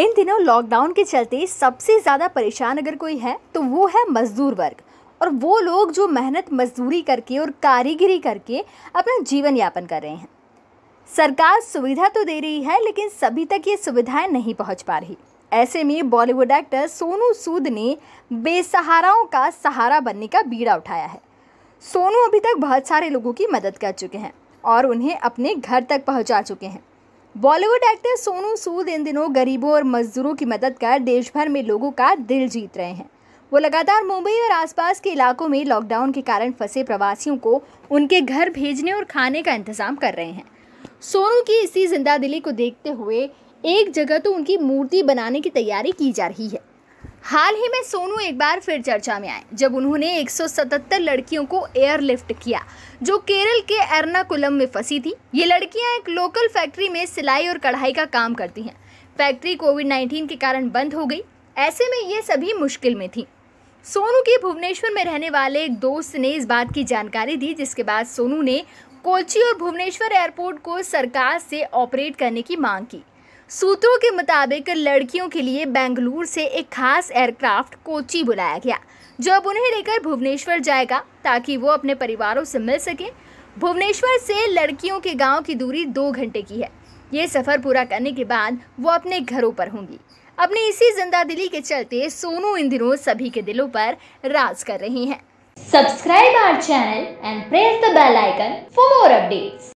इन दिनों लॉकडाउन के चलते सबसे ज़्यादा परेशान अगर कोई है तो वो है मज़दूर वर्ग और वो लोग जो मेहनत मजदूरी करके और कारीगिरी करके अपना जीवन यापन कर रहे हैं सरकार सुविधा तो दे रही है लेकिन सभी तक ये सुविधाएं नहीं पहुंच पा रही ऐसे में बॉलीवुड एक्टर सोनू सूद ने बेसहाराओं का सहारा बनने का बीड़ा उठाया है सोनू अभी तक बहुत सारे लोगों की मदद कर चुके हैं और उन्हें अपने घर तक पहुंचा चुके हैं बॉलीवुड एक्टर सोनू सूद इन दिनों गरीबों और मजदूरों की मदद कर देश भर में लोगों का दिल जीत रहे हैं वो लगातार मुंबई और आसपास के इलाकों में लॉकडाउन के कारण फंसे प्रवासियों को उनके घर भेजने और खाने का इंतजाम कर रहे हैं सोनू की इसी जिंदा दिली को देखते हुए एक जगह तो उनकी मूर्ति बनाने की तैयारी की जा रही है हाल ही में सोनू एक बार फिर चर्चा में आए जब उन्होंने 177 लड़कियों को एयरलिफ्ट किया जो केरल के एर्नाकुलम में फंसी थी ये लड़कियां एक लोकल फैक्ट्री में सिलाई और कढ़ाई का काम करती हैं फैक्ट्री कोविड 19 के कारण बंद हो गई ऐसे में ये सभी मुश्किल में थी सोनू के भुवनेश्वर में रहने वाले एक दोस्त ने इस बात की जानकारी दी जिसके बाद सोनू ने कोची और भुवनेश्वर एयरपोर्ट को सरकार से ऑपरेट करने की मांग की सूत्रों के मुताबिक लड़कियों के लिए बेंगलुरु से एक खास एयरक्राफ्ट कोची बुलाया गया जो अब उन्हें लेकर भुवनेश्वर जाएगा ताकि वो अपने परिवारों से मिल सके भुवनेश्वर से लड़कियों के गांव की दूरी दो घंटे की है ये सफ़र पूरा करने के बाद वो अपने घरों पर होंगी अपनी इसी जिंदा दिली के चलते सोनू इन दिनों सभी के दिलों पर राज कर रही हैं subscribe our channel and press the bell icon for more updates